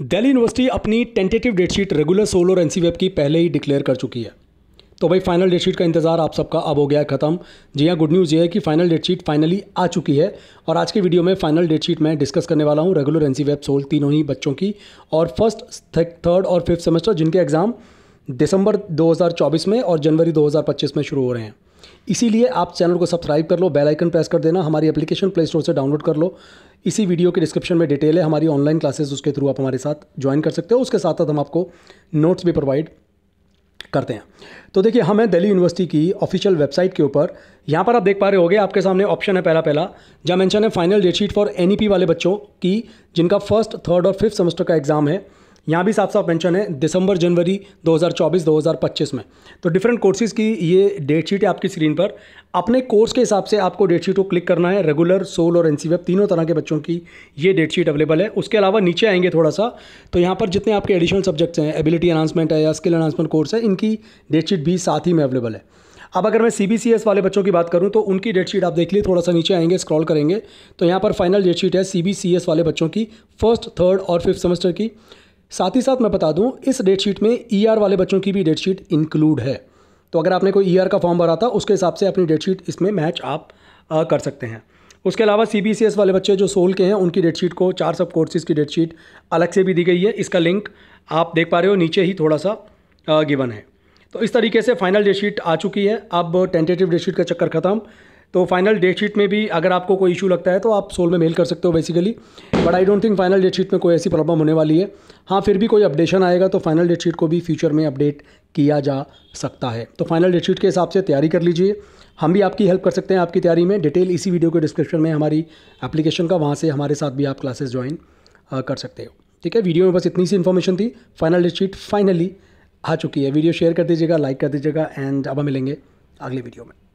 Delhi university अपनी tentative sheet regular SOL और NC web की पहले ही डिक्लेयर कर चुकी है तो भाई फाइनल डेटशीट का इंतज़ार आप सबका अब हो गया है खत्म जी हाँ गुड न्यूज़ ये है कि फाइनल डेट शीट फाइनली आ चुकी है और आज के वीडियो में फाइनल डेट शीट मैं डिस्कस करने वाला हूँ रेगुलर एनसी वेब सोल तीनों ही बच्चों की और फर्स्ट थर्ड और फिफ्थ सेमेस्टर जिनके एग्ज़ाम दिसंबर 2024 में और जनवरी 2025 में शुरू हो रहे हैं इसीलिए आप चैनल को सब्सक्राइब कर लो बेल आइकन प्रेस कर देना हमारी एप्लीकेशन प्ले स्टोर से डाउनलोड कर लो इसी वीडियो के डिस्क्रिप्शन में डिटेल है हमारी ऑनलाइन क्लासेस उसके थ्रू आप हमारे साथ ज्वाइन कर सकते हो उसके साथ साथ हम आपको नोट्स भी प्रोवाइड करते हैं तो देखिए हमें दिल्ली यूनिवर्सिटी की ऑफिशियल वेबसाइट के ऊपर यहाँ पर आप देख पा रहे होंगे आपके सामने ऑप्शन है पहला पहला जहाँ मैंशन है फाइनल डेटशीट फॉर एनईपी वाले बच्चों की जिनका फर्स्ट थर्ड और फिफ्थ सेमेस्टर का एग्ज़ाम है यहाँ भी साफ साफ मेंशन है दिसंबर जनवरी 2024-2025 में तो डिफरेंट कोर्सेज़ की ये डेट शीट है आपकी स्क्रीन पर अपने कोर्स के हिसाब से आपको डेट शीट को क्लिक करना है रेगुलर सोल और एन तीनों तरह के बच्चों की ये डेट शीट अवेलेबल है उसके अलावा नीचे आएंगे थोड़ा सा तो यहाँ पर जितने आपके एडिशनल सब्जेक्ट्स हैं एबिलिटी अनाउंसमेंट है या स्किल अनाउंसमेंट कोर्स है इनकी डेट शीट भी साथ ही में अवेलेबल है अब अगर मैं सी वाले बच्चों की बात करूँ तो उनकी डेटशीट आप देख लिए थोड़ा सा नीचे आएंगे स्क्रॉल करेंगे तो यहाँ पर फाइनल डेट शीट है सी वाले बच्चों की फर्स्ट थर्ड और फिफ्थ सेमेस्टर की साथ ही साथ मैं बता दूं इस डेट शीट में ई e ER वाले बच्चों की भी डेट शीट इंक्लूड है तो अगर आपने कोई ई e ER का फॉर्म भरा था उसके हिसाब से अपनी डेट शीट इसमें मैच आप आ, कर सकते हैं उसके अलावा सी बी सी एस वाले बच्चे जो सोल के हैं उनकी डेट शीट को चार सब कोर्सेज की डेट शीट अलग से भी दी गई है इसका लिंक आप देख पा रहे हो नीचे ही थोड़ा सा गिवन है तो इस तरीके से फाइनल डेट शीट आ चुकी है अब टेंटेटिव डेट शीट का चक्कर खत्म तो फाइनल डेट शीट में भी अगर आपको कोई इशू लगता है तो आप सोल में मेल कर सकते हो basically but I don't think final date sheet में कोई ऐसी प्रॉब्लम होने वाली है हाँ फिर भी कोई अपडेशन आएगा तो फाइनल डेट शीट को भी फ्यूचर में अपडेट किया जा सकता है तो फाइनल डेट शीट के हिसाब से तैयारी कर लीजिए हम भी आपकी हेल्प कर सकते हैं आपकी तैयारी में डिटेल इसी वीडियो के डिस्क्रिप्शन में हमारी एप्लीकेशन का वहाँ से हमारे साथ भी आप क्लासेस ज्वाइन कर सकते हो ठीक है वीडियो में बस इतनी सी इन्फॉर्मेशन थी फाइनल डेट शीट फाइनली आ चुकी है वीडियो शेयर कर दीजिएगा लाइक कर दीजिएगा एंड अब हम मिलेंगे अगले वीडियो में